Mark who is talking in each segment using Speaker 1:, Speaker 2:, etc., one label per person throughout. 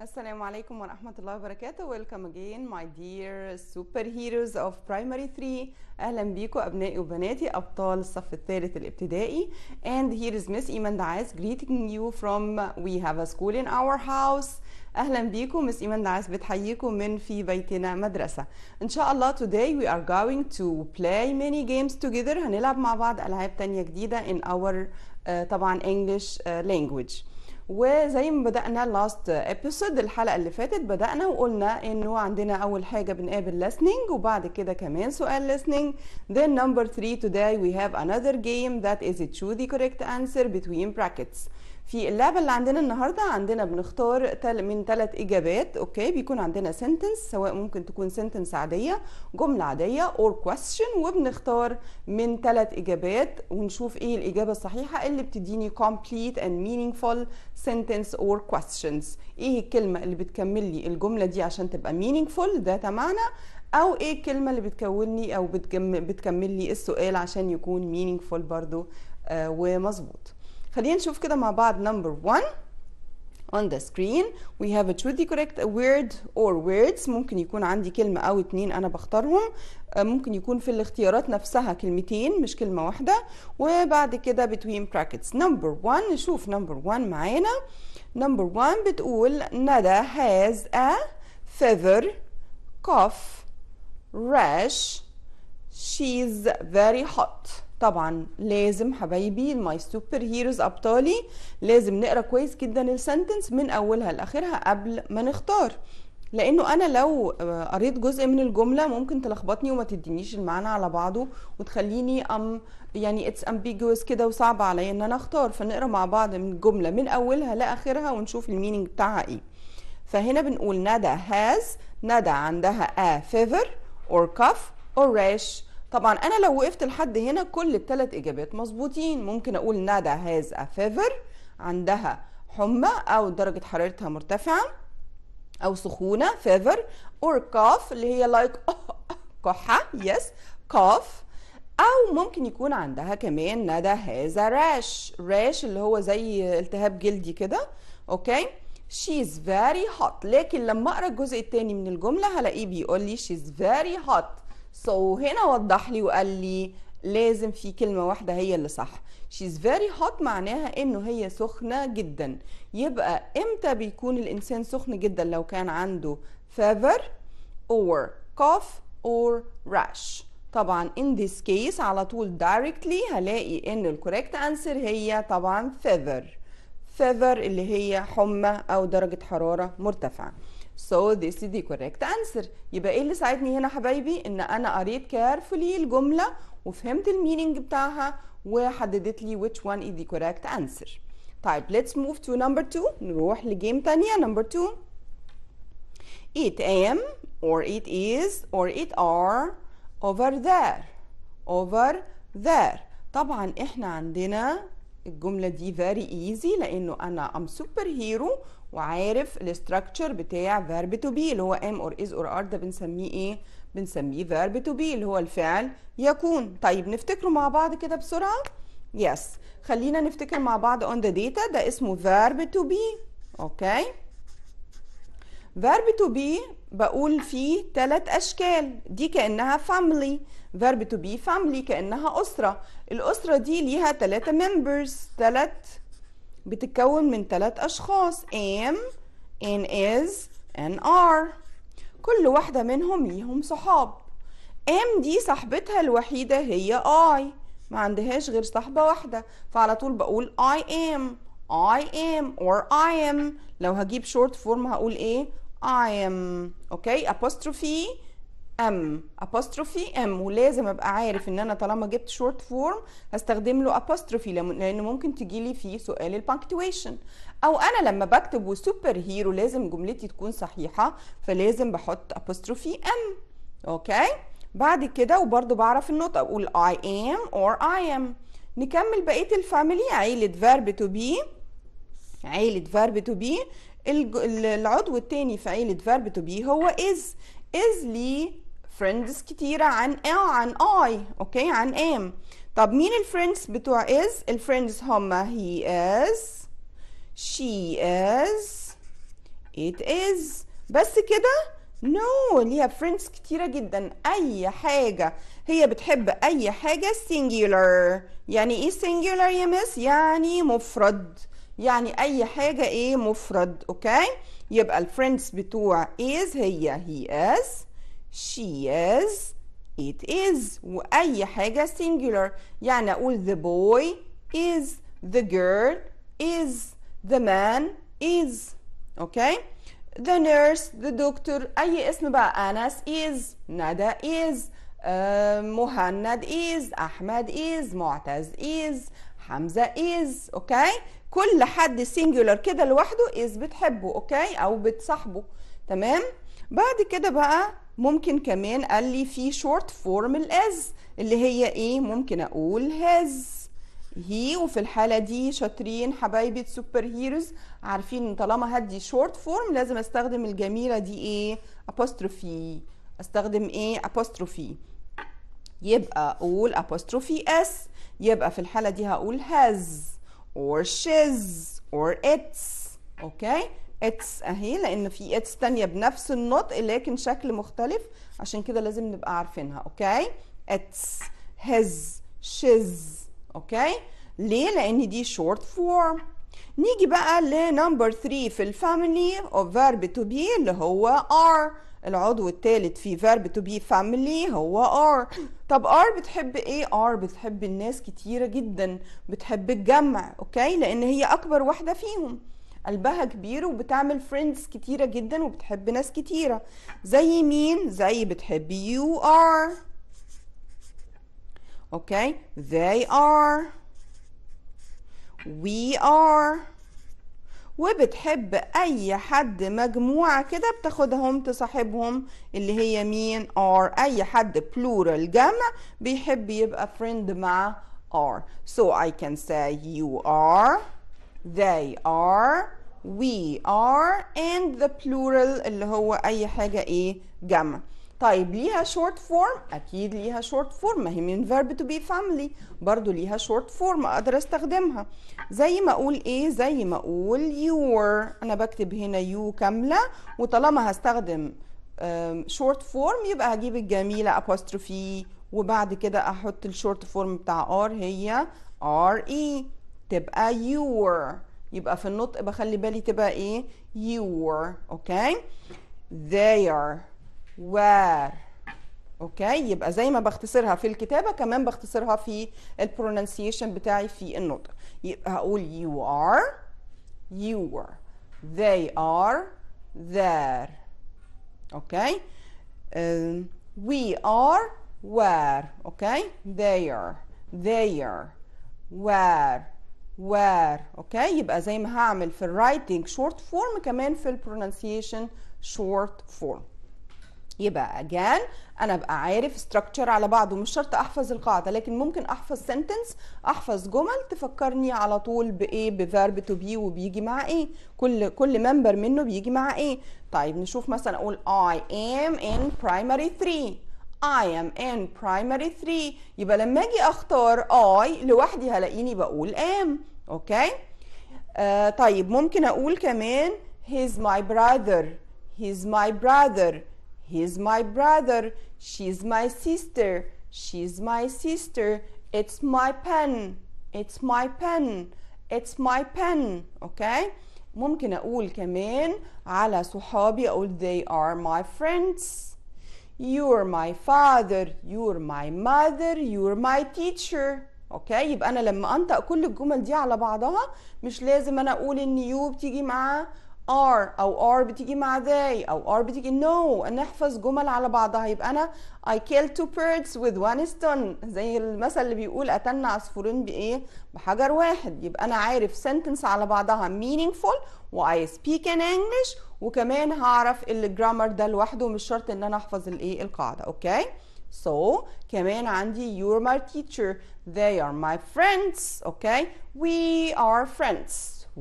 Speaker 1: السلام عليكم ورحمة الله وبركاته ويلكم Welcome again my dear superheroes of primary 3. اهلا بيكم ابنائي وبناتي ابطال الصف الثالث الابتدائي. And here is Miss Iman دعاس greeting you from we have a school in our house. اهلا بيكم مس ايمان دعاس بتحييكم من في بيتنا مدرسه ان شاء الله today we are going to play many games together هنلعب مع بعض العاب تانية جديده in our طبعا انجلش لانجويج وزي ما بدأنا لاست ابيسود الحلقة اللي فاتت بدأنا وقلنا انه عندنا اول حاجة بنقابل listening وبعد كده كمان سؤال listening then number three today we have another game that is choose the correct answer between brackets في اللعبة اللي عندنا النهاردة عندنا بنختار من ثلاث إجابات أوكي بيكون عندنا سنتنس سواء ممكن تكون سنتنس عادية جملة عادية or question وبنختار من ثلاث إجابات ونشوف إيه الإجابة الصحيحة اللي بتديني complete and meaningful sentence or questions إيه الكلمة اللي بتكمل لي الجملة دي عشان تبقى meaningful ده تمعنا او ايه الكلمه اللي بتكوني او بتكمل لي السؤال عشان يكون meaningful برضو آه ومظبوط خلينا نشوف كده مع بعض number one on the screen we have a truly correct word or words ممكن يكون عندي كلمة أو اتنين أنا بختارهم ممكن يكون في الاختيارات نفسها كلمتين مش كلمة واحدة وبعد كده between brackets number one نشوف number one معانا number one بتقول ندى has a feather cough rash she's very hot طبعا لازم حبايبي ماي سوبر هيروز ابطالي لازم نقرا كويس جدا السنتنس من اولها لاخرها قبل ما نختار لانه انا لو آه، قريت جزء من الجمله ممكن تلخبطني وما تدينيش المعنى على بعضه وتخليني ام يعني اتس امبيجوس كده وصعب عليا ان انا اختار فنقرا مع بعض من الجمله من اولها لاخرها ونشوف المينينج بتاعها ايه فهنا بنقول ندى هاز ندى عندها a fever or cough or rash طبعا انا لو وقفت لحد هنا كل الثلاث اجابات مظبوطين ممكن اقول نادا هاز ا فيفر عندها حمى او درجه حرارتها مرتفعه او سخونه فيفر اور كاف اللي هي لايك كحه يس كاف او ممكن يكون عندها كمان نادا هاز راش راش اللي هو زي التهاب جلدي كده اوكي شيز فيري هوت لكن لما اقرا الجزء الثاني من الجمله هلاقيه بيقول لي شيز فيري هوت سو so, هنا وضح لي وقال لي لازم في كلمة واحدة هي اللي صح she's very hot معناها انه هي سخنة جدا يبقى امتى بيكون الانسان سخن جدا لو كان عنده fever or cough or rash طبعا in this case على طول directly هلاقي ان الكوريكت انسر هي طبعا fever fever اللي هي حمى او درجة حرارة مرتفعة So this is the correct answer. يبقى ايه اللي ساعدني هنا حبايبي ان انا قريت carefully الجملة وفهمت الميننج بتاعها وحددت لي which one is the correct answer. طيب let's move to number two نروح لجيم تانية number two. It am or it is or it are over there over there طبعا احنا عندنا الجملة دي very easy لأنه أنا I'm super hero وعارف الاستراكشر بتاع فيرب تو بي اللي هو ام اور از اور ار ده بنسميه ايه بنسميه فيرب تو بي اللي هو الفعل يكون طيب نفتكره مع بعض كده بسرعه يس yes. خلينا نفتكر مع بعض اون ذا داتا ده اسمه فيرب تو بي اوكي فيرب تو بي بقول فيه ثلاث اشكال دي كانها فاميلي فيرب تو بي فاميلي كانها اسره الاسره دي ليها ثلاثه ممبرز ثلاث بتتكون من ثلاث أشخاص am in is and are كل واحدة منهم ليهم صحاب am دي صاحبتها الوحيدة هي I ما عندهاش غير صاحبة واحدة فعلى طول بقول I am I am or I am لو هجيب short form هقول ايه I am اوكي okay. apostrophe ام ابوستروفي ام ولازم ابقى عارف ان انا طالما جبت شورت فورم هستخدم له ابوستروفي لان ممكن تجي لي في سؤال البانكتويشن او انا لما بكتب وسوبر هيرو لازم جملتي تكون صحيحه فلازم بحط ابوستروفي ام اوكي بعد كده وبرضه بعرف النقطة اقول I am or I am نكمل بقيه الفاميلي عيله verb to be عيله verb to be العضو الثاني في عيله verb to be هو is is لي فريندز كتيرة عن ايه عن اي اوكي عن ام طب مين الفريندز بتوع از الفريندز هما هي از شي از ات از بس كده نو no. ليها فريندز كتيرة جدا اي حاجة هي بتحب اي حاجة singular يعني ايه singular يا مس يعني مفرد يعني اي حاجة ايه مفرد اوكي يبقى الفريندز بتوع از هي he از she is it is وأي حاجة singular يعني أقول the boy is the girl is the man is okay the nurse the doctor أي اسم بقى أنس is ندى is مهند is أحمد is معتز is حمزة is okay كل حد singular كده لوحده is بتحبه okay أو بتصاحبه تمام بعد كده بقى ممكن كمان قال لي في شورت فورم الاز اللي هي ايه ممكن اقول هاز هي وفي الحاله دي شاطرين حبايبي السوبر هيروز عارفين ان طالما هدي شورت فورم لازم استخدم الجميله دي ايه ابوستروفي استخدم ايه ابوستروفي يبقى اقول ابوستروفي اس يبقى في الحاله دي هقول هاز اور شيز اور اتس اوكي اتس اهي لان في اتس تانية بنفس النطق لكن شكل مختلف عشان كده لازم نبقى عارفينها اوكي اتس هز شز اوكي ليه لان دي شورت فورم نيجي بقى لنمبر 3 في الفاميلي اوف فيرب تو بي اللي هو ار العضو الثالث في فيرب تو بي فاميلي هو ار طب ار بتحب ايه ار بتحب الناس كتيره جدا بتحب الجمع اوكي لان هي اكبر واحده فيهم قلبها كبير وبتعمل فريندز كتيره جدا وبتحب ناس كتيره زي مين زي بتحب you are اوكي they are we are وبتحب اي حد مجموعة كده بتاخدهم تصاحبهم اللي هي مين are اي حد plural جمع بيحب يبقى friend مع are so I can say you are they are we are and the plural اللي هو أي حاجة إيه جمع طيب ليها short form أكيد ليها short form ما هي من verb to be family برضو ليها short form أقدر أستخدمها زي ما أقول إيه زي ما أقول your أنا بكتب هنا you كاملة وطالما هستخدم short form يبقى هجيب الجميلة apostrophe وبعد كده أحط الشورت فورم بتاع ار هي ار اي e. تبقى your يبقى في النطق بخلي بالي تبقى ايه يور اوكي are where اوكي يبقى زي ما بختصرها في الكتابه كمان بختصرها في البرونسيشن بتاعي في النطق يبقى هقول you are your they are their اوكي uh, um, we are where اوكي they are they are where where اوكي يبقى زي ما هعمل في الرايتنج شورت فورم كمان في البرونانسيشن شورت فورم يبقى again انا ابقى عارف structure على بعضه مش شرط احفظ القاعده لكن ممكن احفظ sentence احفظ جمل تفكرني على طول بايه بفيرب تو بي وبيجي مع ايه كل كل ممبر منه بيجي مع ايه طيب نشوف مثلا اقول I am in primary 3 I am in primary 3 يبقى لما اجي اختار I لوحدي هلاقيني بقول am اوكي آه uh, طيب ممكن اقول كمان he's my brother he's my brother he's my brother she's my sister she's my sister it's my pen it's my pen it's my pen Okay. ممكن اقول كمان على صحابي اقول they are my friends you're my father you're my mother you're my teacher اوكي يبقى انا لما انطق كل الجمل دي على بعضها مش لازم انا اقول ان يو بتيجي مع ار او ار بتيجي مع ذاي او ار بتيجي no نحفظ جمل على بعضها يبقى انا I كيل two birds with one stone زي المثل اللي بيقول قتلنا عصفورين بايه بحجر واحد يبقى انا عارف sentence على بعضها مينينجفول و سبيك ان انجلش وكمان هعرف الجرامر ده لوحده مش شرط ان انا احفظ الايه القاعده اوكي okay? So كمان عندي you're my teacher they are my friends okay we are friends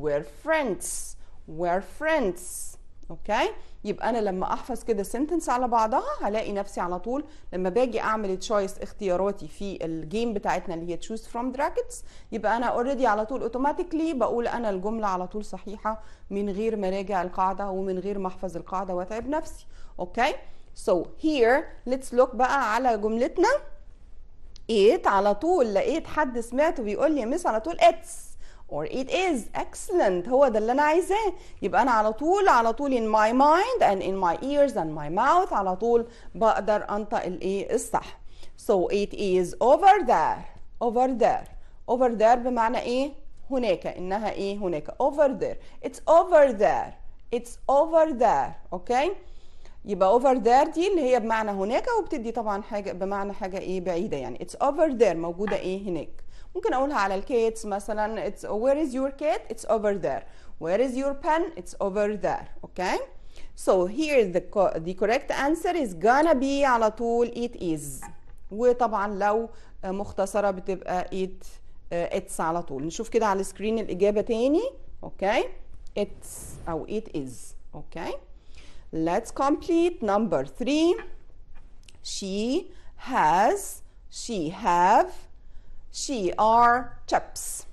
Speaker 1: we're friends we're friends okay يبقى انا لما احفظ كده سنتنس على بعضها هلاقي نفسي على طول لما باجي اعمل تشويس اختياراتي في الجيم بتاعتنا اللي هي تشوز فروم دراكتس يبقى انا اوريدي على طول اوتوماتيكلي بقول انا الجمله على طول صحيحه من غير ما راجع القاعده ومن غير ما احفظ القاعده واتعب نفسي اوكي okay? So here let's look بقى على جملتنا it على طول لقيت حد سمعته بيقول لي مس على طول it's or it is excellent هو ده اللي انا عايزاه يبقى انا على طول على طول in my mind and in my ears and my mouth على طول بقدر انطق الايه الصح so it is over there over there over there بمعنى ايه هناك انها ايه هناك over there it's over there it's over there okay يبقى اوفر ذير دي اللي هي بمعنى هناك وبتدي طبعا حاجه بمعنى حاجه ايه بعيده يعني اتس اوفر ذير موجوده ايه هناك ممكن اقولها على الكيتس مثلا اتس وير از يور كيت اتس اوفر ذير وير از يور بن اتس اوفر ذير اوكي So here the, co the correct answer is gonna be على طول it is وطبعا لو مختصرة بتبقى it it's على طول نشوف كده على السكرين الإجابة تاني اوكي okay. it's أو it is اوكي okay. Let's complete number three. She has, she have, she are chips.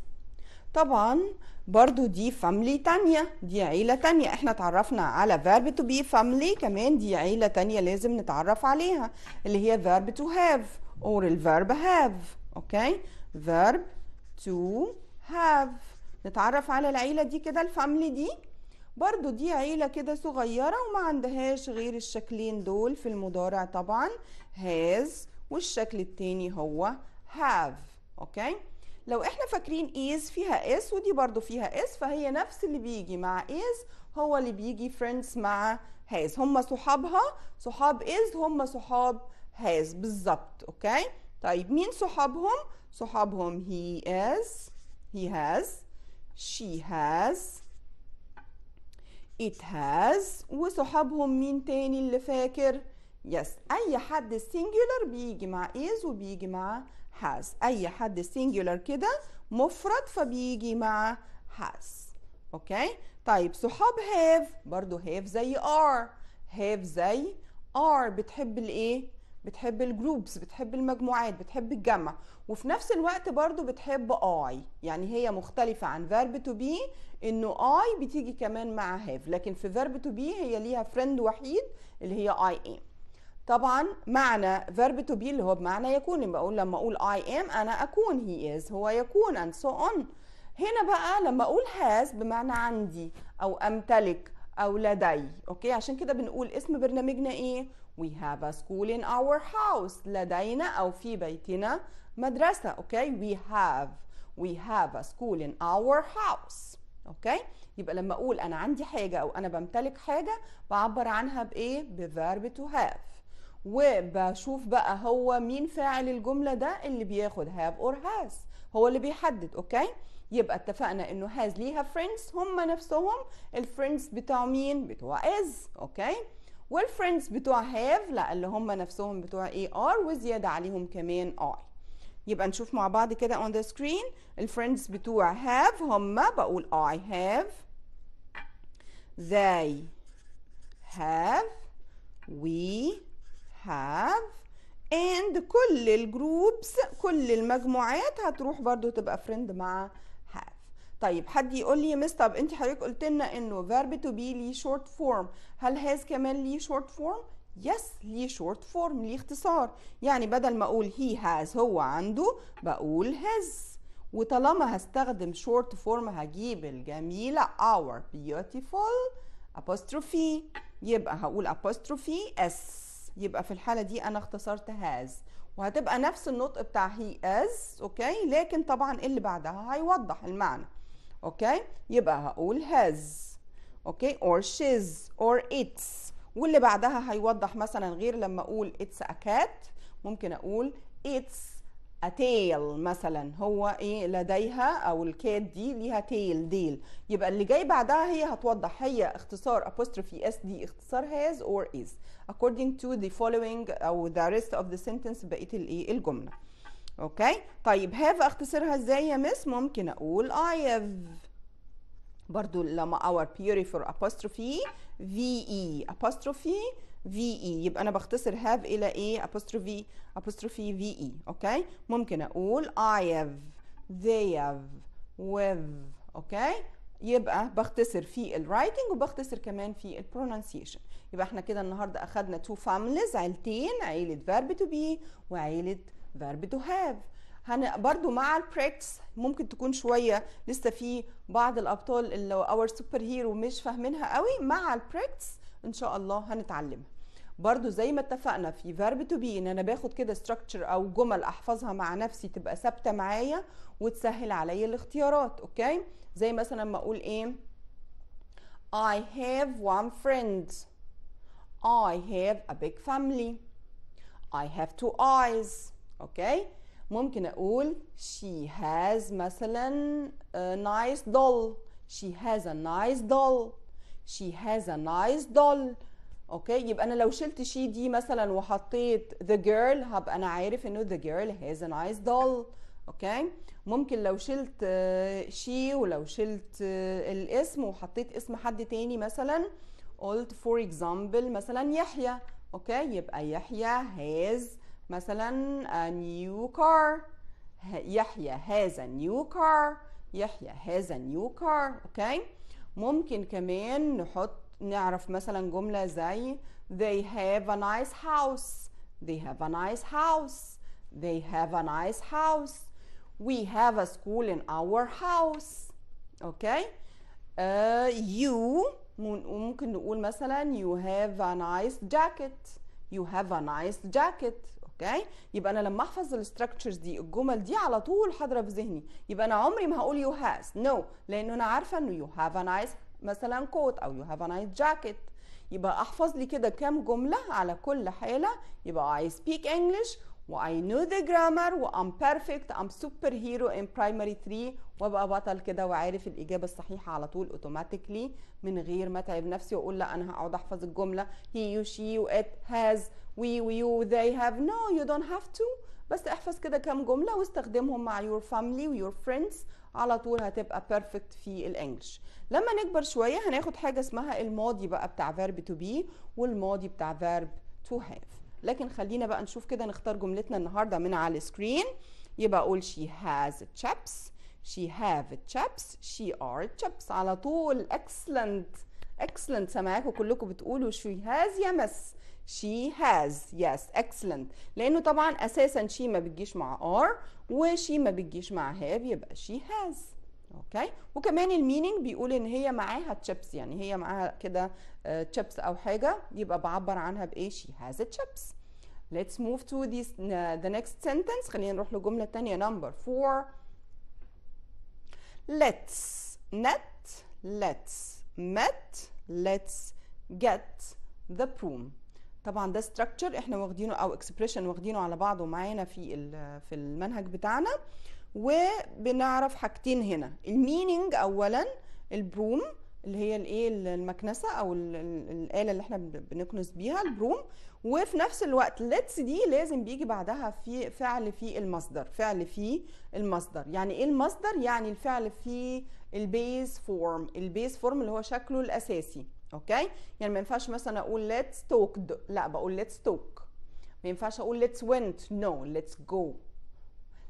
Speaker 1: طبعا برضو دي family تانية دي عيلة تانية احنا تعرفنا على verb to be family كمان دي عيلة تانية لازم نتعرف عليها اللي هي verb to have or الverb have اوكي verb to have نتعرف على العيلة دي كده الفاملي دي برضو دي عيلة كده صغيرة وما عندهاش غير الشكلين دول في المضارع طبعا has والشكل التاني هو have اوكي لو احنا فاكرين is فيها is ودي برضو فيها is فهي نفس اللي بيجي مع is هو اللي بيجي friends مع has هم صحابها صحاب is هم صحاب has بالظبط اوكي طيب مين صحابهم صحابهم he is he has she has it has وصحابهم مين تاني اللي فاكر yes اي حد singular بيجي مع is وبيجي مع has اي حد singular كده مفرد فبيجي مع has اوكي okay. طيب صحاب have برضو have زي are have زي are بتحب الايه بتحب الجروبس بتحب المجموعات بتحب الجمع وفي نفس الوقت برضو بتحب اي يعني هي مختلفة عن فيرب تو بي انه اي بتيجي كمان مع هاف لكن في فيرب تو بي هي ليها فريند وحيد اللي هي اي ام طبعا معنى فيرب تو بي اللي هو بمعنى يكون لما اقول لما اقول اي ام انا اكون هي از هو يكون اند سو اون هنا بقى لما اقول هاز بمعنى عندي او امتلك او لدي اوكي عشان كده بنقول اسم برنامجنا ايه we have a school in our house لدينا أو في بيتنا مدرسة okay we have we have a school in our house okay يبقى لما أقول أنا عندي حاجة أو أنا بمتلك حاجة بعبر عنها بإيه بverb to have وبشوف بقى هو مين فاعل الجملة ده اللي بياخد have or has هو اللي بيحدد اوكي يبقى اتفقنا انه has ليها friends هم نفسهم الفريندز بتاع مين بتوع is اوكي والفريندز بتوع هاف لا اللي هم نفسهم بتوع اي ار وزياده عليهم كمان اي يبقى نشوف مع بعض كده اون ذا سكرين الفريندز بتوع هاف هم بقول اي هاف they have we have and كل الجروبس كل المجموعات هتروح برضو تبقى فريند مع طيب حد يقول لي مس طب انت حضرتك قلت لنا انه فيرب تو بي ليه شورت فورم هل هاز كمان ليه شورت فورم يس ليه شورت فورم ليه اختصار يعني بدل ما اقول هي هاز هو عنده بقول هاز وطالما هستخدم شورت فورم هجيب الجميله our beautiful apostrophe يبقى هقول apostrophe s يبقى في الحاله دي انا اختصرت has وهتبقى نفس النطق بتاع هي از اوكي لكن طبعا اللي بعدها هيوضح المعنى اوكي يبقى هقول has اوكي or she's or it's واللي بعدها هيوضح مثلا غير لما اقول it's a cat ممكن اقول it's a tail مثلا هو ايه لديها او الكات دي ليها تيل ديل يبقى اللي جاي بعدها هي هتوضح هي اختصار apostrophe s دي اختصار has or is according to the following او the rest of the sentence بقيه الايه الجمله اوكي طيب هاف اختصرها ازاي يا مس ممكن اقول اي هاف برضو لما ابوستروفي في اي ابوستروفي في اي يبقى انا بختصر هاف الى ايه ابوستروفي في اي اوكي ممكن اقول اي هاف they have with اوكي يبقى بختصر في الرايتنج وبختصر كمان في البرونانسيشن يبقى احنا كده النهارده اخدنا تو فاميليز عيلتين عيله فيرب تو بي وعيله verb to have هن برضو مع البريكس ممكن تكون شويه لسه في بعض الابطال اللي اور سوبر هيرو مش فاهمينها قوي مع البريكس ان شاء الله هنتعلمها برضو زي ما اتفقنا في فيرب تو بي ان انا باخد كده ستراكشر او جمل احفظها مع نفسي تبقى ثابته معايا وتسهل عليا الاختيارات اوكي زي مثلا ما اقول ايه I have one friend I have a big family I have two eyes اوكي ممكن اقول she has مثلا a nice doll she has a nice doll she has a nice doll اوكي يبقى انا لو شلت شي دي مثلا وحطيت the girl هبقى انا عارف انه the girl has a nice doll اوكي ممكن لو شلت شي ولو شلت الاسم وحطيت اسم حد تاني مثلا قلت for example مثلا يحيى اوكي يبقى يحيى has مثلا a new car يحيى has a new car يحيى has a new car okay. ممكن كمان نحط نعرف مثلا جملة زي they have a nice house they have a nice house they have a nice house we have a school in our house okay uh, you ممكن نقول مثلا you have a nice jacket you have a nice jacket اوكي يبقى انا لما احفظ الاستراكشرز دي الجمل دي على طول حاضره في ذهني يبقى انا عمري ما هقول يو هاز نو لان انا عارفه انه يو هاف ا نايس مثلا كوت او يو هاف ا نايس جاكيت يبقى احفظ لي كده كام جمله على كل حاله يبقى اي سبيك انجلش و I know the grammar و I'm perfect I'm super hero in primary 3 وابقى بطل كده وعارف الاجابه الصحيحه على طول اوتوماتيكلي من غير ما اتعب نفسي واقول لا انا هقعد احفظ الجمله he you she you it has we you they have no you don't have to بس احفظ كده كام جمله واستخدمهم مع your family و your friends على طول هتبقى perfect في الانجلش لما نكبر شويه هناخد حاجه اسمها الماضي بقى بتاع verb to be والماضي بتاع verb to have لكن خلينا بقى نشوف كده نختار جملتنا النهارده من على السكرين يبقى اقول she has chaps she have chaps she are chaps على طول excellent excellent سامعاكم كلكم بتقولوا she has يا مس she has yes excellent لانه طبعا اساسا she ما بتجيش مع are وشي ما بتجيش مع have يبقى she has اوكي وكمان الميننج بيقول ان هي معاها تشيبس يعني هي معاها كده تشيبس آه، او حاجه يبقى بعبر عنها بايه she has a chips let's move to this the next sentence خلينا نروح لجمله تانية number 4 let's net let's met let's get the broom طبعا ده ستراكشر احنا واخدينه او اكسبريشن واخدينه على بعضه معانا في في المنهج بتاعنا وبنعرف حاجتين هنا الميننج اولا البروم اللي هي الايه المكنسه او الاله اللي احنا بنكنس بيها البروم وفي نفس الوقت ليتس دي لازم بيجي بعدها في فعل في المصدر فعل في المصدر يعني ايه المصدر يعني الفعل في البيز فورم البيز فورم اللي هو شكله الاساسي اوكي يعني ما ينفعش مثلا اقول ليتس توك لا بقول ليتس توك ما ينفعش اقول ليتس وينت نو ليتس جو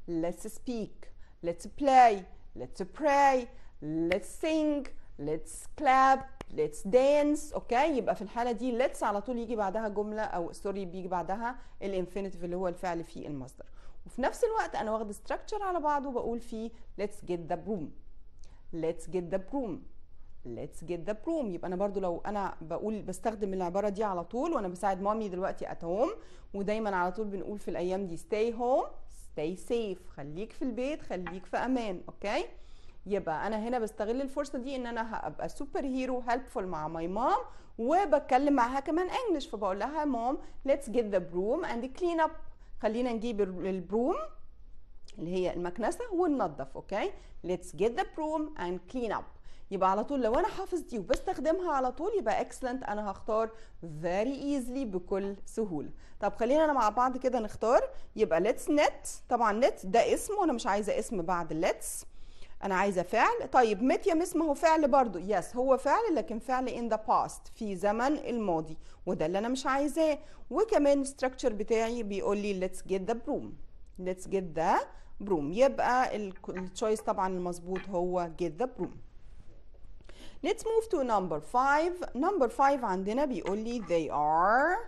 Speaker 1: ليتس سبيك ليتس بلاي ليتس براي ليتس سينج ليتس كلاب ليتس دانس اوكي يبقى في الحاله دي ليتس على طول يجي بعدها جمله او سوري بيجي بعدها الانفينيتيف اللي هو الفعل في المصدر وفي نفس الوقت انا واخده ستراكشر على بعضه وبقول فيه ليتس جيت ذا broom ليتس جيت ذا broom let's get the broom يبقى انا برضو لو انا بقول بستخدم العباره دي على طول وانا بساعد مامي دلوقتي at home ودايما على طول بنقول في الايام دي stay home stay safe خليك في البيت خليك في امان اوكي okay? يبقى انا هنا بستغل الفرصه دي ان انا هبقى سوبر هيرو هيلبفول مع ماي مام وبتكلم معاها كمان انجلش فبقول لها مام ليتس جيت ذا بروم اند كلين اب خلينا نجيب البروم اللي هي المكنسه وننظف اوكي ليتس جيت ذا بروم اند كلين اب يبقى على طول لو انا حافظ دي وبستخدمها على طول يبقى اكسلنت انا هختار very easily بكل سهوله طب خلينا انا مع بعض كده نختار يبقى let's net طبعا net ده اسم وانا مش عايزه اسم بعد let's انا عايزه فعل طيب مت يا مس ما هو فعل برضو يس هو فعل لكن فعل ان ذا باست في زمن الماضي وده اللي انا مش عايزاه وكمان ستراكشر بتاعي بيقول لي ليتس جيت ذا بروم ليتس جيت ذا بروم يبقى التشويس طبعا المظبوط هو جيت ذا بروم Let's move to number five. Number five عندنا بيقول لي they are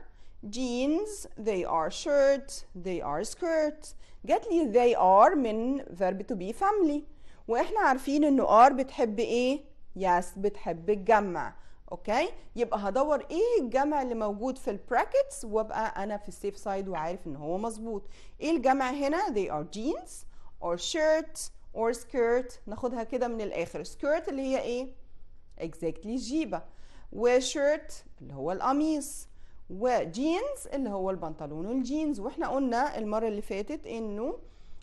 Speaker 1: jeans, they are shirts, they are skirts. جات لي they are من verb to be family. واحنا عارفين انه are بتحب ايه؟ yes بتحب الجمع. اوكي يبقى هدور ايه الجمع اللي موجود في البراكتس وابقى انا في السيف سايد وعارف ان هو مظبوط ايه الجمع هنا they are jeans or shirts or skirt ناخدها كده من الاخر skirt اللي هي ايه اكزاكتلي الجيبه وشيرت اللي هو القميص وجينز اللي هو البنطلون والجينز واحنا قلنا المره اللي فاتت انه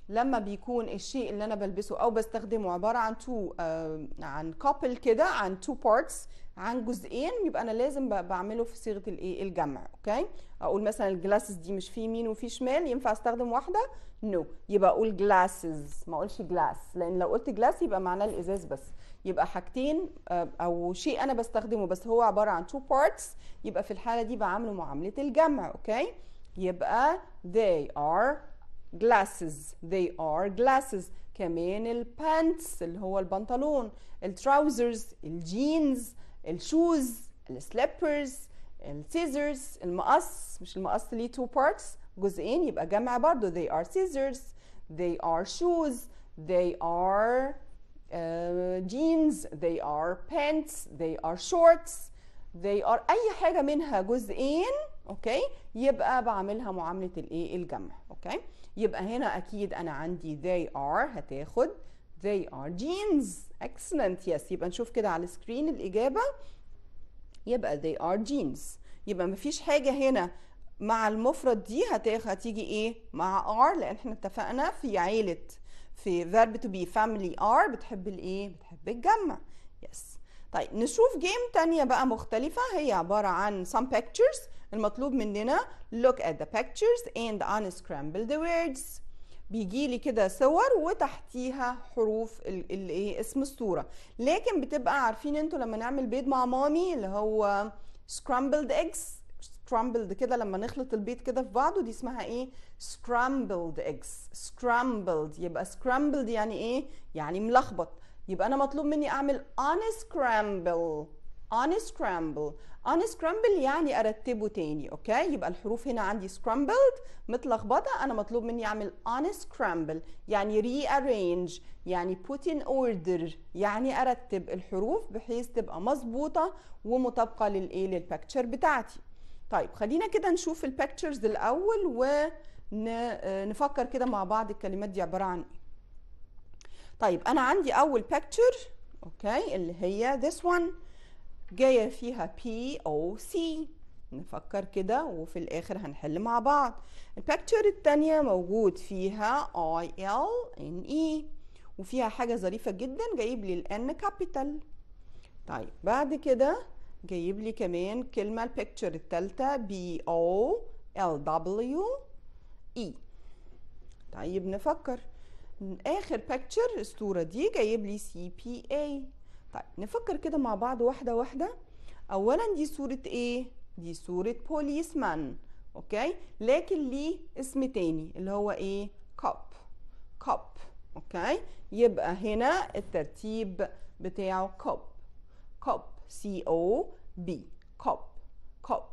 Speaker 1: لما بيكون الشيء اللي انا بلبسه او بستخدمه عباره عن تو آه عن كوبل كده عن تو بارتس عن جزئين يبقى انا لازم بعمله في صيغه الايه الجمع اوكي اقول مثلا الجلاسز دي مش في يمين وفي شمال ينفع استخدم واحده نو no. يبقى اقول جلاسز ما اقولش جلاس لان لو قلت جلاس يبقى معناه الازاز بس يبقى حاجتين آه، او شيء انا بستخدمه بس هو عباره عن تو بارتس يبقى في الحاله دي بعامله معامله الجمع اوكي يبقى they are glasses they are glasses كمان البانتس اللي هو البنطلون التراوزرز الجينز الشوز السليبرز السيزرز المقص مش المقص ليه تو بارتس جزئين يبقى جمع برضو they are scissors they are shoes they are uh, jeans they are pants they are shorts they are اي حاجه منها جزئين اوكي يبقى بعملها معامله الايه الجمع اوكي يبقى هنا اكيد انا عندي they are هتاخد they are genes excellent yes يبقى نشوف كده على السكرين الإجابة يبقى they are genes يبقى مفيش حاجة هنا مع المفرد دي هتيجي ايه مع ار لان احنا اتفقنا في عيلة في verb to be family ار بتحب الايه بتحب الجمع yes طيب نشوف جيم تانية بقى مختلفة هي عبارة عن some pictures المطلوب مننا look at the pictures and unscramble the words بيجي لي كده صور وتحتيها حروف الايه اسم الصوره لكن بتبقى عارفين انتوا لما نعمل بيض مع مامي اللي هو سكرامبلد ايجز سكرامبلد كده لما نخلط البيض كده في بعضه دي اسمها ايه سكرامبلد ايجز سكرامبلد يبقى سكرامبلد يعني ايه يعني ملخبط يبقى انا مطلوب مني اعمل سكرامبل unscramble unscramble يعني ارتبه تاني اوكي يبقى الحروف هنا عندي scrambled متلخبطه انا مطلوب مني اعمل unscramble يعني rearrange يعني put in order يعني ارتب الحروف بحيث تبقى مظبوطه ومطابقه للايه للبكتشر بتاعتي طيب خلينا كده نشوف البكتشرز الاول ونفكر آه، كده مع بعض الكلمات دي عباره عن ايه طيب انا عندي اول بكتشر اوكي اللي هي this one جاية فيها P أو C نفكر كده وفي الآخر هنحل مع بعض البكتشر التانية موجود فيها ان اي e وفيها حاجة ظريفة جدا جايب لي الان كابيتال طيب بعد كده جايب لي كمان كلمة البكتشر التالتة بي او ال دبليو اي طيب نفكر اخر بكتشر الصورة دي جايب لي سي بي اي طيب نفكر كده مع بعض واحدة واحدة أولا دي صورة إيه؟ دي صورة بوليسمان أوكي؟ لكن ليه اسم تاني اللي هو إيه؟ كوب كوب أوكي؟ يبقى هنا الترتيب بتاعه كوب كوب سي أو بي كوب كوب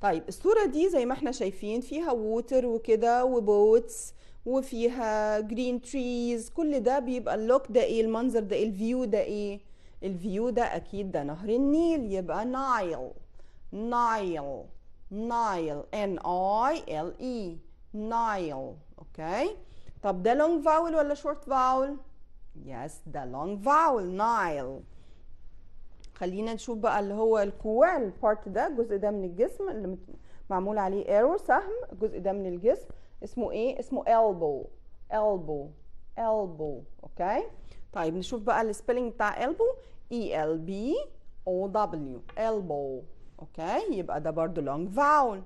Speaker 1: طيب الصورة دي زي ما احنا شايفين فيها ووتر وكده وبوتس وفيها جرين تريز كل ده بيبقى اللوك ده ايه المنظر ده ايه الفيو ده ايه الفيو ده اكيد ده نهر النيل يبقى نايل نايل نايل ان اي ال اي نايل اوكي طب ده لونج فاول ولا شورت فاول يس ده لونج فاول نايل خلينا نشوف بقى اللي هو الكوع البارت ده الجزء ده من الجسم اللي معمول عليه ايرو سهم الجزء ده من الجسم اسمه ايه اسمه elbow elbow elbow اوكي طيب نشوف بقى السبيلنج بتاع elbow E L B O W elbow اوكي يبقى ده برضو long vowel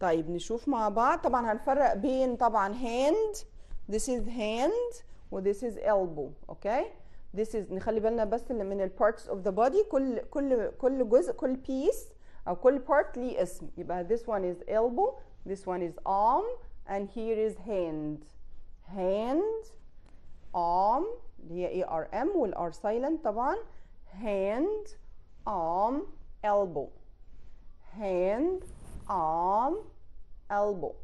Speaker 1: طيب نشوف مع بعض طبعا هنفرق بين طبعا hand this is hand و this is elbow اوكي this is نخلي بالنا بس من ال parts of the body كل كل كل جزء كل piece او كل part ليه اسم يبقى this one is elbow this one is arm and here is hand hand arm اللي هي ار ام والار silent طبعا hand arm elbow hand arm elbow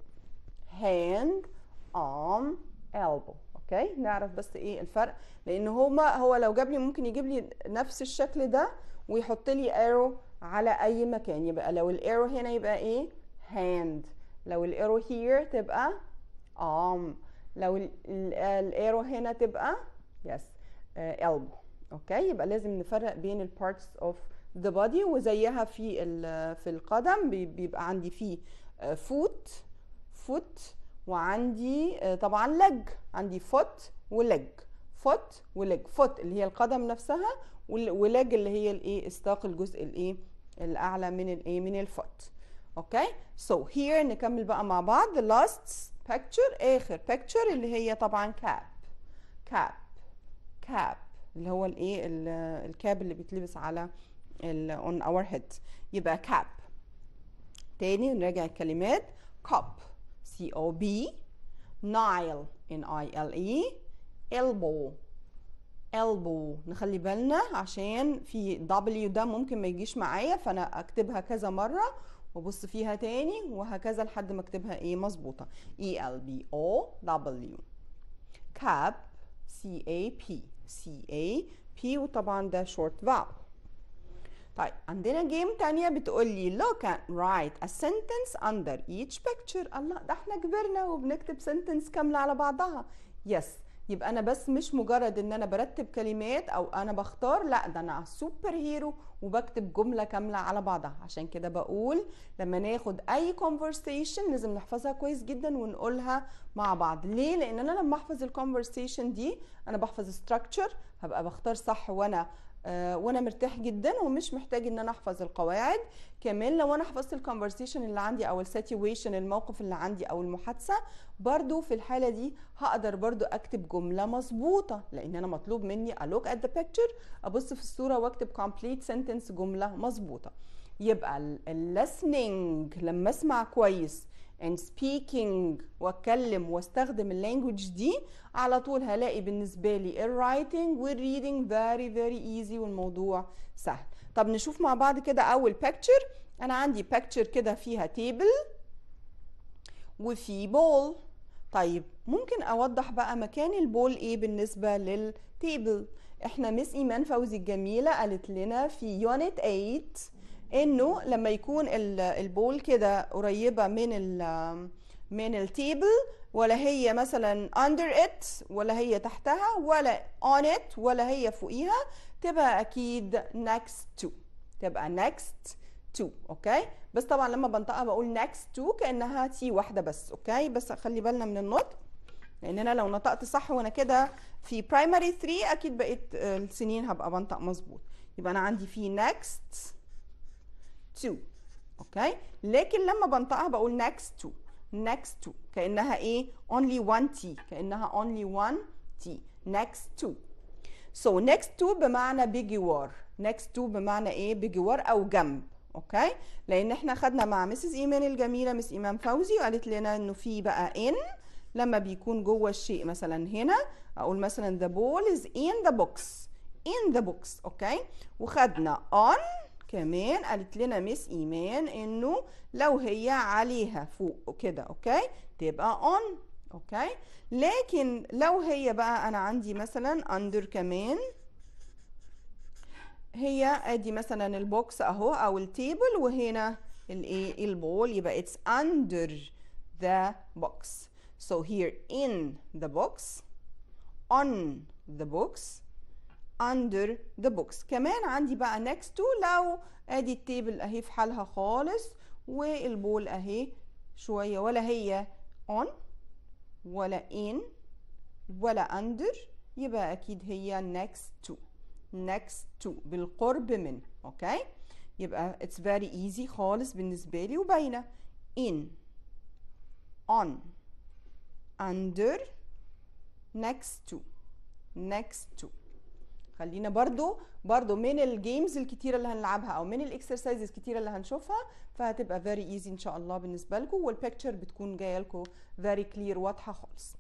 Speaker 1: hand arm elbow اوكي نعرف بس ايه الفرق لان هما هو لو جاب لي ممكن يجيب لي نفس الشكل ده ويحط لي arrow على اي مكان يبقى لو الايرو هنا يبقى ايه hand لو الايرو هير تبقى arm لو الايرو هنا تبقى yes uh, elbow اوكي يبقى لازم نفرق بين البارتس parts of the body وزيها في في القدم بيبقى عندي فيه آه، foot foot وعندي آه، طبعا leg عندي foot ولج فوت ولج فوت اللي هي القدم نفسها ولج اللي هي الايه استاق الجزء الايه الاعلى من الايه من الفوت اوكي سو هير نكمل بقى مع بعض the last picture اخر picture اللي هي طبعا كاب كاب كاب اللي هو الايه الكاب اللي بيتلبس على اون on our head يبقى كاب تاني نراجع الكلمات cup C O B Nile N I L E elbow elbow نخلي بالنا عشان في W ده ممكن ما يجيش معايا فانا اكتبها كذا مره وابص فيها تاني وهكذا لحد ما اكتبها ايه مظبوطه E L B O W cap C A P C A P وطبعا ده short vowel طيب عندنا جيم تانية بتقول لي look and write a sentence under each picture الله ده احنا كبرنا وبنكتب sentence كاملة على بعضها yes يبقى انا بس مش مجرد ان انا برتب كلمات او انا بختار لا ده انا سوبر هيرو وبكتب جمله كامله على بعضها عشان كده بقول لما ناخد اي conversation لازم نحفظها كويس جدا ونقولها مع بعض ليه لان انا لما احفظ conversation دي انا بحفظ structure هبقى بختار صح وانا آه، وانا مرتاح جدا ومش محتاج ان انا احفظ القواعد كمان لو انا حفظت الكونفرسيشن اللي عندي او السيتويشن الموقف اللي عندي او المحادثه برضو في الحاله دي هقدر برضو اكتب جمله مظبوطه لان انا مطلوب مني الوك ات ذا بيكتشر ابص في الصوره واكتب كومبليت سنتنس جمله مظبوطه يبقى listening لما اسمع كويس and speaking واتكلم واستخدم اللانجوج دي على طول هلاقي بالنسبه لي الرايتنج والريدنج فيري فيري ايزي والموضوع سهل طب نشوف مع بعض كده اول بيكتشر انا عندي بيكتشر كده فيها تيبل وفي بول طيب ممكن اوضح بقى مكان البول ايه بالنسبه للتيبل احنا مس ايمان e فوزي الجميله قالت لنا في يونت 8 انه لما يكون البول كده قريبه من الـ من التيبل ولا هي مثلا under it ولا هي تحتها ولا on it ولا هي فوقيها تبقى اكيد next to تبقى next to اوكي بس طبعا لما بنطقها بقول next to كانها تي واحده بس اوكي بس خلي بالنا من النطق لان انا لو نطقت صح وانا كده في primary 3 اكيد بقيت آه، السنين هبقى بنطق مظبوط يبقى انا عندي في next to اوكي لكن لما بنطقها بقول next to next to كانها ايه only one t كانها only one t next to So next to بمعنى بجوار next to بمعنى ايه بجوار او جنب اوكي لان احنا خدنا مع مسز ايمان الجميله مس ايمان فوزي وقالت لنا انه في بقى ان لما بيكون جوه الشيء مثلا هنا اقول مثلا the ball is in the box in the box اوكي وخدنا on كمان قالت لنا مس ايمان انه لو هي عليها فوق كده اوكي تبقى on اوكي لكن لو هي بقى انا عندي مثلا اندر كمان هي ادي مثلا البوكس اهو او التيبل وهنا الايه البول يبقى اتس under the box so here in the box on the box under the box كمان عندي بقى next to لو ادي التيبل اهي في حالها خالص والبول اهي شويه ولا هي on ولا in ولا under يبقى أكيد هي next to next to بالقرب من أوكي يبقى it's very easy خالص بالنسبة لي وباينة in on under next to next to خلينا برضو برضو من الجيمز الكتيره اللي هنلعبها او من الاكسرسايزز الكتيره اللي هنشوفها فهتبقى فيري ايزي ان شاء الله بالنسبه لكم والبيكتشر بتكون جايه لكم فيري كلير واضحه خالص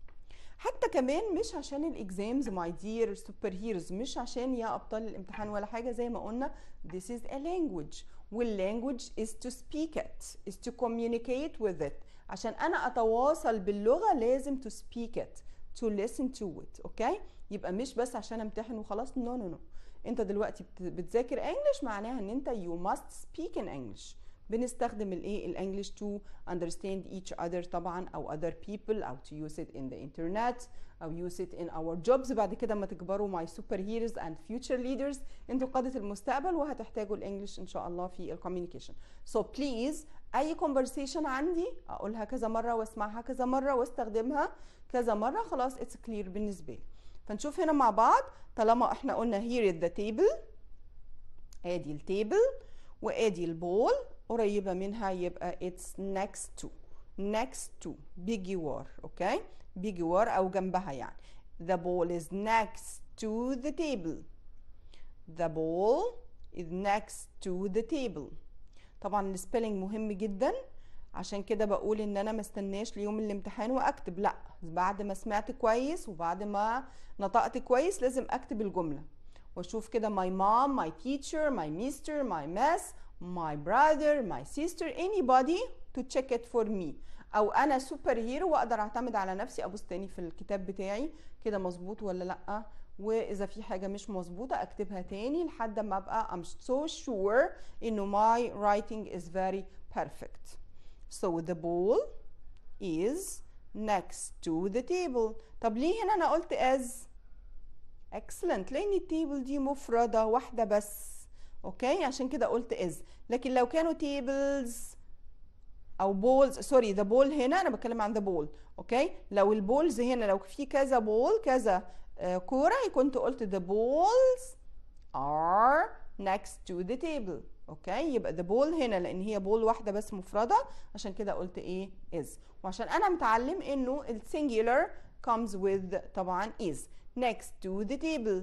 Speaker 1: حتى كمان مش عشان الاكزامز ماي دير سوبر هيروز مش عشان يا ابطال الامتحان ولا حاجه زي ما قلنا this is a language واللانجوج is to speak it is to communicate with it عشان انا اتواصل باللغه لازم to speak it to listen to it اوكي يبقى مش بس عشان امتحن وخلاص نو نو نو انت دلوقتي بتذاكر انجلش معناها ان انت you must speak in english بنستخدم الايه الانجليش to understand each other طبعا او other people او to use it in the internet او use it in our jobs بعد كده ما تكبروا my super heroes and future leaders انتوا قادة المستقبل وهتحتاجوا الانجليش ان شاء الله في الكوميونيكيشن so please اي كونفرسيشن عندي اقولها كذا مره واسمعها كذا مره واستخدمها كذا مره خلاص اتس كلير بالنسبه لي فنشوف هنا مع بعض طالما احنا قلنا here at the table ادي التيبل وادي البول قريبه منها يبقى اتس next to next to war اوكي war او جنبها يعني the ball is next to the table the ball is next to the table طبعا السبيلنج مهم جدا عشان كده بقول ان انا ما استناش ليوم الامتحان واكتب لا بعد ما سمعت كويس وبعد ما نطقت كويس لازم اكتب الجمله واشوف كده my mom my teacher my mister my mess my brother my sister anybody to check it for me او انا سوبر هيرو واقدر اعتمد على نفسي ابص تاني في الكتاب بتاعي كده مظبوط ولا لا واذا في حاجه مش مظبوطه اكتبها تاني لحد ما ابقى I'm so sure انه my writing is very perfect so the ball is next to the table طب ليه هنا انا قلت as excellent لان التيبل دي مفرده واحده بس اوكي عشان كده قلت as لكن لو كانوا tables او بولز سوري ذا بول هنا انا بتكلم عن ذا بول اوكي لو البولز هنا لو في كذا بول كذا آه، كورة كنت قلت the balls are next to the table اوكي يبقى the ball هنا لان هي بول واحدة بس مفردة عشان كده قلت ايه is وعشان انا متعلم انه singular comes with طبعا is next to the table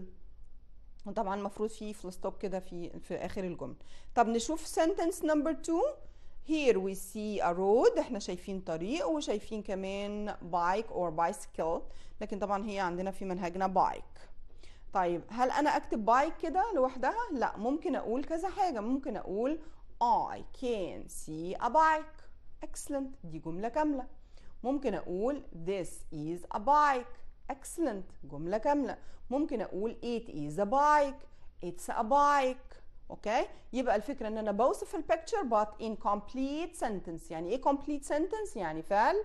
Speaker 1: وطبعا المفروض في الستوب كده في في اخر الجمله طب نشوف sentence number two here we see a road احنا شايفين طريق وشايفين كمان bike or bicycle لكن طبعا هي عندنا في منهجنا bike طيب هل انا اكتب بايك كده لوحدها لا ممكن اقول كذا حاجه ممكن اقول I can see a bike excellent دي جمله كامله ممكن اقول this is a bike excellent جمله كامله ممكن اقول it is a bike it's a bike اوكي يبقى الفكره ان انا بوصف البيكتشر but in complete sentence يعني ايه complete sentence يعني فعل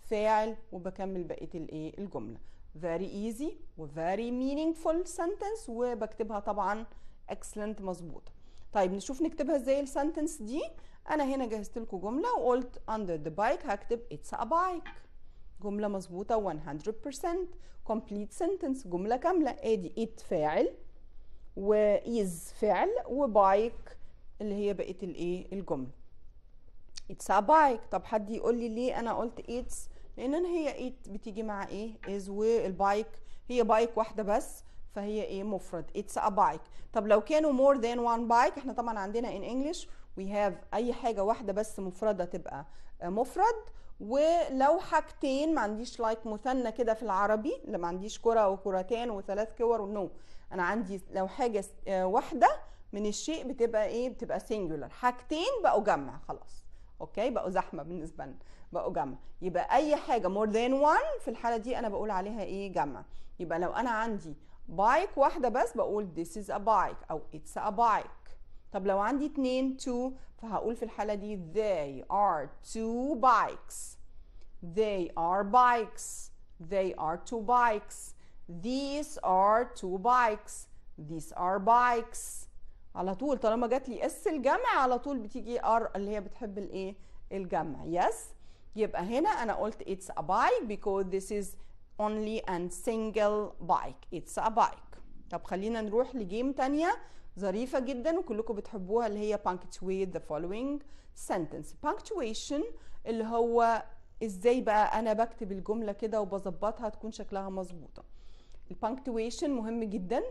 Speaker 1: فاعل وبكمل بقيه الايه الجمله very easy و very meaningful sentence وبكتبها طبعا excellent مظبوطه طيب نشوف نكتبها ازاي السنتنس دي انا هنا جهزت لكم جمله وقلت under the bike هكتب it's a bike جمله مظبوطه 100% complete sentence جمله كامله ادي it فاعل وإيز فعل وبايك اللي هي بقيت الإيه الجملة اتس بايك طب حد يقول لي ليه أنا قلت اتس لأن هي ات بتيجي مع إيه إز والبايك هي بايك واحدة بس فهي ايه مفرد اتس ا بايك طب لو كانوا مور ذان وان بايك احنا طبعا عندنا ان انجلش وي هاف اي حاجه واحده بس مفرده تبقى مفرد ولو حاجتين ما عنديش لايك like مثنى كده في العربي اللي ما عنديش كره وكرتين وثلاث كور نو no. انا عندي لو حاجه آه، واحده من الشيء بتبقى ايه بتبقى سنجولار حاجتين بقوا جمع خلاص اوكي بقوا زحمه بالنسبه لنا بقوا جمع يبقى اي حاجه مور ذان وان في الحاله دي انا بقول عليها ايه جمع يبقى لو انا عندي بايك واحده بس بقول this is a bike او it's a bike طب لو عندي اتنين two فهقول في الحاله دي they are two bikes they are bikes they are two bikes These are two bikes. These are bikes. على طول طالما جات لي اس الجمع على طول بتيجي ار اللي هي بتحب الايه الجمع يس yes. يبقى هنا انا قلت it's a bike because this is only and single bike it's a bike طب خلينا نروح لجيم تانية ظريفة جدا وكلكم بتحبوها اللي هي punctuate the following sentence punctuation اللي هو ازاي بقى انا بكتب الجملة كده وبظبطها تكون شكلها مظبوطة البانكتويشن مهم جدا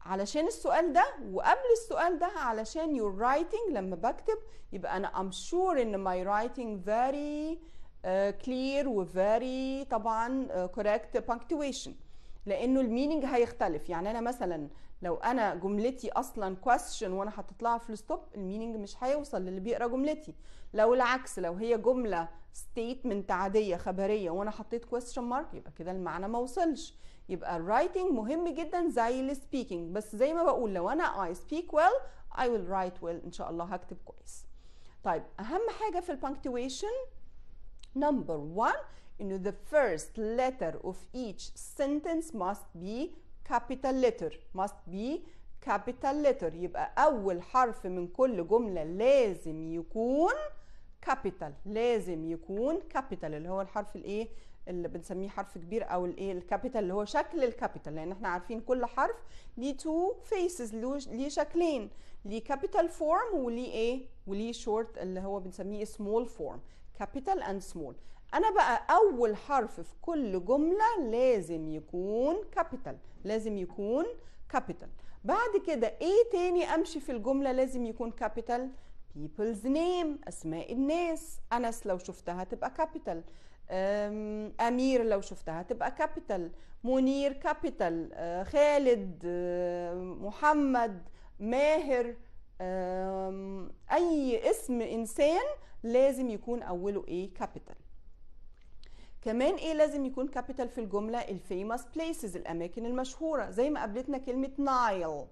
Speaker 1: علشان السؤال ده وقبل السؤال ده علشان your writing لما بكتب يبقى انا I'm sure ان my writing very uh, clear و very طبعا uh, correct punctuation لانه الميننج هيختلف يعني انا مثلا لو انا جملتي اصلا question وانا هتطلعها لها الستوب الميننج مش هيوصل للي بيقرا جملتي لو العكس لو هي جمله ستيتمنت عاديه خبريه وانا حطيت question mark يبقى كده المعنى ما وصلش يبقى الرايتنج مهم جدا زي السبيكنج بس زي ما بقول لو انا اي سبيك ويل اي ويل رايت ويل ان شاء الله هكتب كويس طيب اهم حاجة في البنكتويشن نمبر 1 انه the first letter of each sentence must be capital letter must be capital letter يبقى اول حرف من كل جملة لازم يكون capital لازم يكون capital اللي هو الحرف الايه اللي بنسميه حرف كبير او الايه الكابيتال اللي هو شكل الكابيتال لان احنا عارفين كل حرف ليه تو فيسز ليه شكلين ليه كابيتال فورم وليه ايه وليه شورت اللي هو بنسميه سمول فورم كابيتال اند سمول انا بقى اول حرف في كل جمله لازم يكون كابيتال لازم يكون كابيتال بعد كده ايه تاني امشي في الجمله لازم يكون كابيتال people's name اسماء الناس انس لو شفتها تبقى كابيتال امير لو شفتها تبقى كابيتال منير كابيتال أه، خالد أه، محمد ماهر اي اسم انسان لازم يكون اوله ايه كابيتال كمان ايه لازم يكون كابيتال في الجمله الفيموس بليسز الاماكن المشهوره زي ما قابلتنا كلمه نايل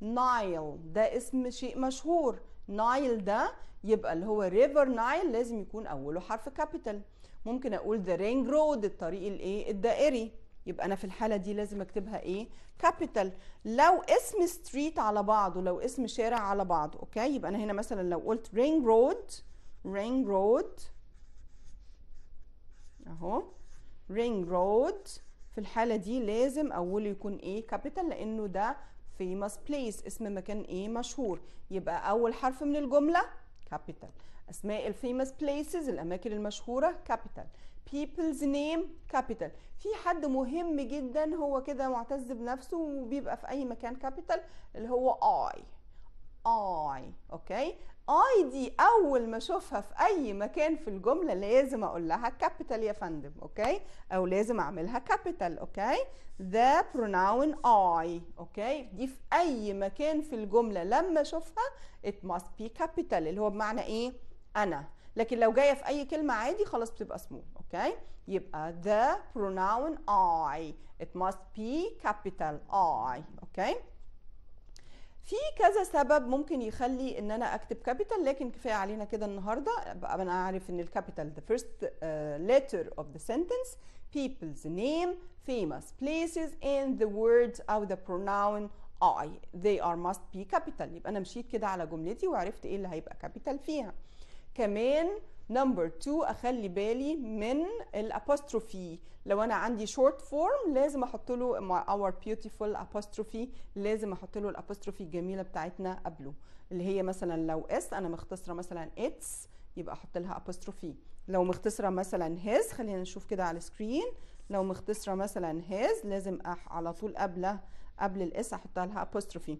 Speaker 1: نايل ده اسم شيء مشهور نايل ده يبقى اللي هو ريفر نايل لازم يكون اوله حرف كابيتال ممكن اقول ذا رينج رود الطريق الايه الدائري يبقى انا في الحاله دي لازم اكتبها ايه كابيتال لو اسم ستريت على بعضه لو اسم شارع على بعضه اوكي يبقى انا هنا مثلا لو قلت رينج رود رينج رود اهو رينج رود في الحاله دي لازم اوله يكون ايه كابيتال لانه ده famous place اسم مكان ايه مشهور يبقى اول حرف من الجمله كابيتال أسماء الفيمس بليسز الأماكن المشهورة كابيتال people's name capital في حد مهم جدا هو كده معتز بنفسه وبيبقى في اي مكان capital اللي هو I I اوكي I دي اول ما اشوفها في اي مكان في الجملة لازم اقول لها capital يا فندم اوكي او لازم اعملها capital اوكي the pronoun I اوكي دي في اي مكان في الجملة لما اشوفها it must be capital اللي هو بمعنى ايه انا لكن لو جايه في اي كلمه عادي خلاص بتبقى سمول اوكي يبقى the pronoun I it must be capital I اوكي في كذا سبب ممكن يخلي ان انا اكتب كابيتال لكن كفايه علينا كده النهارده بقى انا عارف ان الكابيتال the first uh, letter of the sentence people's name famous places and the words of the pronoun I they are must be capital يبقى انا مشيت كده على جملتي وعرفت ايه اللي هيبقى كابيتال فيها كمان نمبر 2 اخلي بالي من الابوستروفي لو انا عندي شورت فورم لازم احط له اور بيوتيفول ابوستروفي لازم احط له الابوستروفي الجميله بتاعتنا قبله اللي هي مثلا لو اس انا مختصره مثلا اتس يبقى احط لها ابوستروفي لو مختصره مثلا هيز خلينا نشوف كده على السكرين لو مختصره مثلا هيز لازم أح على طول قبله قبل الاس احط لها ابوستروفي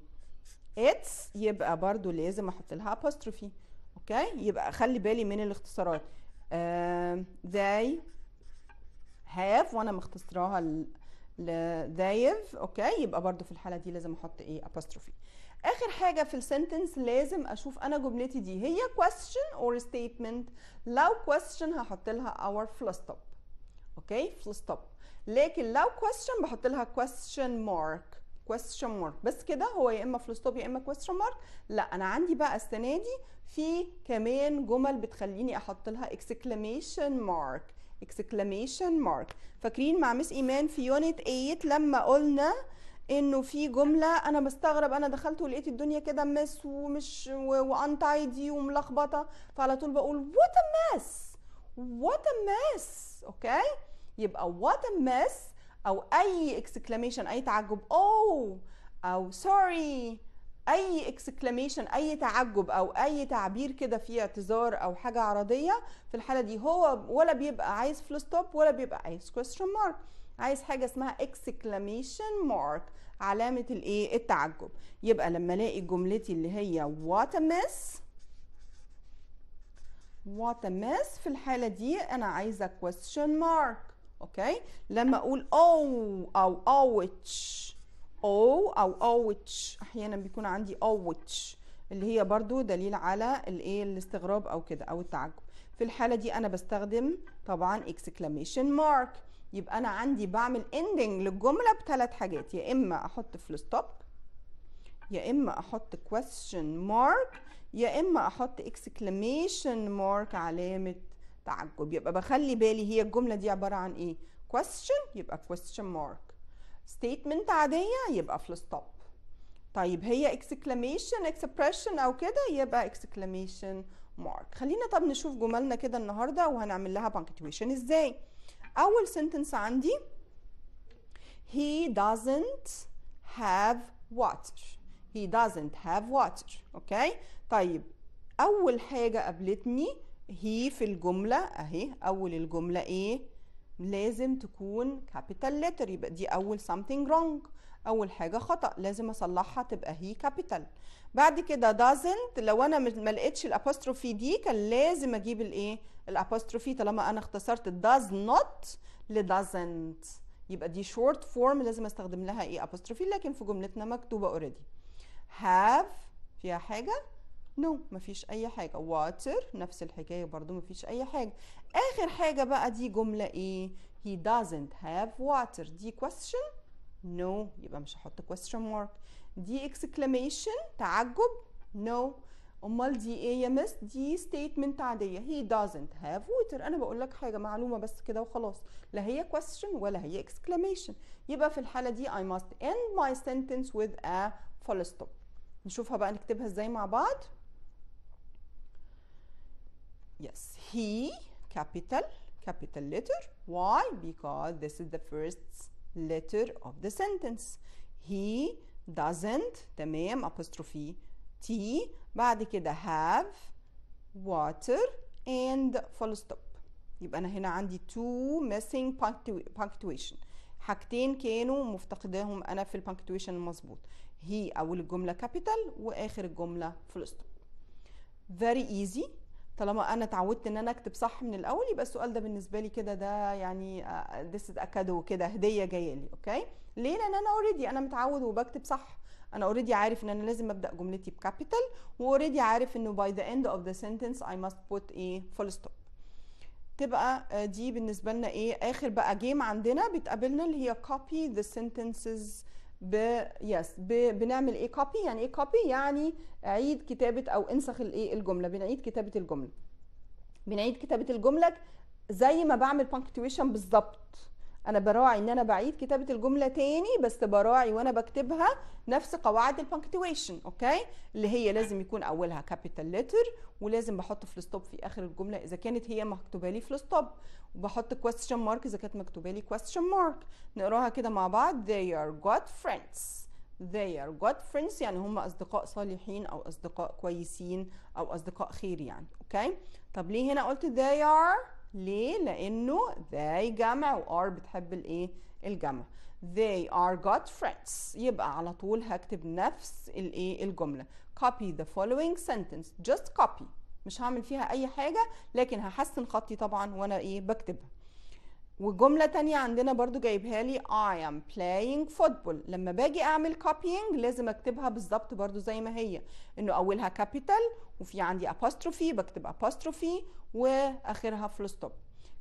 Speaker 1: اتس يبقى برضو لازم احط لها ابوستروفي اوكي يبقى خلي بالي من الاختصارات they هاف وانا مختصراها ذايف اوكي يبقى برضو في الحاله دي لازم احط ايه apostrophe اخر حاجه في السنتنس لازم اشوف انا جملتي دي هي question or statement لو question هحط لها our full stop اوكي full stop لكن لو question بحط لها question mark question mark بس كده هو يا اما full stop يا اما question mark لا انا عندي بقى السنه دي في كمان جمل بتخليني احط لها اكسكلاميشن مارك اكسكلاميشن مارك فاكرين مع مس ايمان في يونت 8 لما قلنا انه في جمله انا بستغرب انا دخلت ولقيت الدنيا كده مس ومش وانتايدي وملخبطه فعلى طول بقول وات ا مس وات ا مس اوكي يبقى وات ا مس او اي اكسكلاميشن اي تعجب oh، او او سوري اي اكسكلاميشن اي تعجب او اي تعبير كده في اعتذار او حاجه عرضيه في الحاله دي هو ولا بيبقى عايز فل ستوب ولا بيبقى عايز كويستشن مارك عايز حاجه اسمها اكسكلاميشن مارك علامه الايه التعجب يبقى لما الاقي جملتي اللي هي وات مس وات مس في الحاله دي انا عايزه كويستشن مارك اوكي لما اقول oh او او oh، اوتش او او اوتش احيانا بيكون عندي اوتش اللي هي برضو دليل على الايه الاستغراب او كده او التعجب في الحاله دي انا بستخدم طبعا اكسكلاميشن مارك يبقى انا عندي بعمل اندنج للجمله بثلاث حاجات يا اما احط فل ستوب يا اما احط كويستشن مارك يا اما احط اكسكلاميشن مارك علامه تعجب يبقى بخلي بالي هي الجمله دي عباره عن ايه كويستشن يبقى كويستشن مارك ستيتمنت عادية يبقى في الستوب طيب هي اكسكلاميشن اكسبريشن او كده يبقى اكسكلاميشن مارك خلينا طب نشوف جملنا كده النهارده وهنعمل لها بانكتويشن ازاي اول سنتنس عندي he doesn't have water he doesn't have water اوكي طيب اول حاجه قابلتني هي في الجمله اهي اول الجمله ايه لازم تكون capital letter يبقى دي أول something wrong أول حاجة خطأ لازم أصلحها تبقى هي capital بعد كده doesn't لو أنا ما لقيتش الأبوستروفي دي كان لازم أجيب الإيه الأبوستروفي طالما أنا اختصرت does not ل doesn't يبقى دي short form لازم أستخدم لها إيه أبوستروفي لكن في جملتنا مكتوبة already have فيها حاجة نو no, مفيش اي حاجه water نفس الحكايه برضو مفيش اي حاجه اخر حاجة بقى دي جملة ايه he doesn't have water دي question no يبقى مش هحط question mark دي exclamation تعجب no امال دي ايه يا مس دي statement عاديه he doesn't have water انا بقول لك حاجه معلومه بس كده وخلاص لا هي question ولا هي exclamation يبقى في الحاله دي I must end my sentence with a full stop نشوفها بقى نكتبها ازاي مع بعض yes he capital, capital letter. Why? Because this is the first letter of the sentence. He doesn't, تمام, apostrophe T. بعد كده have, water, and full stop. يبقى أنا هنا عندي two missing punctuation. حاجتين كانوا مفتقداهم أنا في البنكتويشن المظبوط. هي أول الجملة capital وآخر الجملة full stop. Very easy. طالما انا اتعودت ان انا اكتب صح من الاول يبقى السؤال ده بالنسبه لي كده ده يعني ديس اكادو كده هديه جايه لي اوكي ليه لان انا اوريدي انا متعود وبكتب صح انا اوريدي عارف ان انا لازم ابدا جملتي بكابيتال واوريدي عارف انه باي ذا اند اوف ذا سنتنس اي ماست بوت ايه فول ستوب تبقى آه، دي بالنسبه لنا ايه اخر بقى جيم عندنا بتقابلنا اللي هي copy the sentences ب يس ب... بنعمل ايه كوبي يعني ايه كوبي يعني عيد كتابه او انسخ الايه الجمله بنعيد كتابه الجمله بنعيد كتابه الجمله زي ما بعمل بانكتويشن بالظبط انا براعي ان انا بعيد كتابه الجمله تاني بس براعي وانا بكتبها نفس قواعد البنكتويشن اوكي اللي هي لازم يكون اولها كابيتال لتر ولازم بحط فل ستوب في اخر الجمله اذا كانت هي مكتوبه لي فل ستوب وبحط كويستشن مارك اذا كانت مكتوبه لي كويستشن مارك نقراها كده مع بعض they are good friends they are good friends يعني هم اصدقاء صالحين او اصدقاء كويسين او اصدقاء خير يعني اوكي طب ليه هنا قلت they are ليه؟ لأنه they جمع و are بتحب الإيه؟ الجمع. They are good friends. يبقى على طول هكتب نفس الإيه؟ الجملة. Copy the following sentence. Just copy. مش هعمل فيها أي حاجة لكن هحسن خطي طبعا وأنا إيه؟ بكتبها. وجملة تانية عندنا برضو جايبها لي I am playing football لما باجي أعمل copying لازم أكتبها بالظبط برضو زي ما هي إنه أولها capital وفي عندي apostrophe بكتب apostrophe وآخرها full stop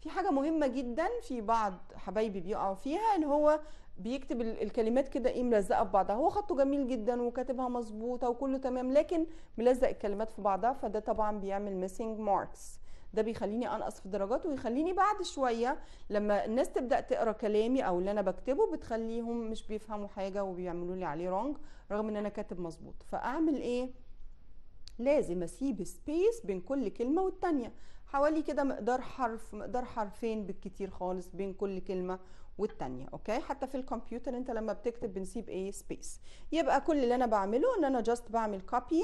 Speaker 1: في حاجة مهمة جدا في بعض حبايبي بيقعوا فيها إن هو بيكتب الكلمات كده ايه ملزقه في بعضها هو خطه جميل جدا وكاتبها مظبوطه وكله تمام لكن ملزق الكلمات في بعضها فده طبعا بيعمل missing ماركس ده بيخليني انقص في الدرجات ويخليني بعد شويه لما الناس تبدا تقرا كلامي او اللي انا بكتبه بتخليهم مش بيفهموا حاجه وبيعملوا لي عليه رونج رغم ان انا كاتب مظبوط فاعمل ايه لازم اسيب سبيس بين كل كلمه والتانيه حوالي كده مقدار حرف مقدار حرفين بالكتير خالص بين كل كلمه والتانية اوكي حتى في الكمبيوتر انت لما بتكتب بنسيب ايه سبيس يبقى كل اللي انا بعمله ان انا جاست بعمل كوبينج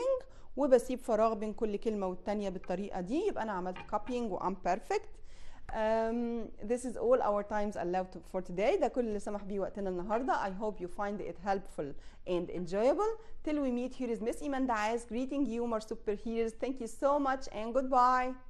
Speaker 1: وبسيب فراغ بين كل كلمة والتانية بالطريقة دي يبقى انا عملت كوبينج وام بيرفكت Um, this is all our times allowed to, for today ده كل اللي سمح بيه وقتنا النهارده I hope you find it helpful and enjoyable till we meet here is Miss Iman Diaz greeting you my superheroes thank you so much and goodbye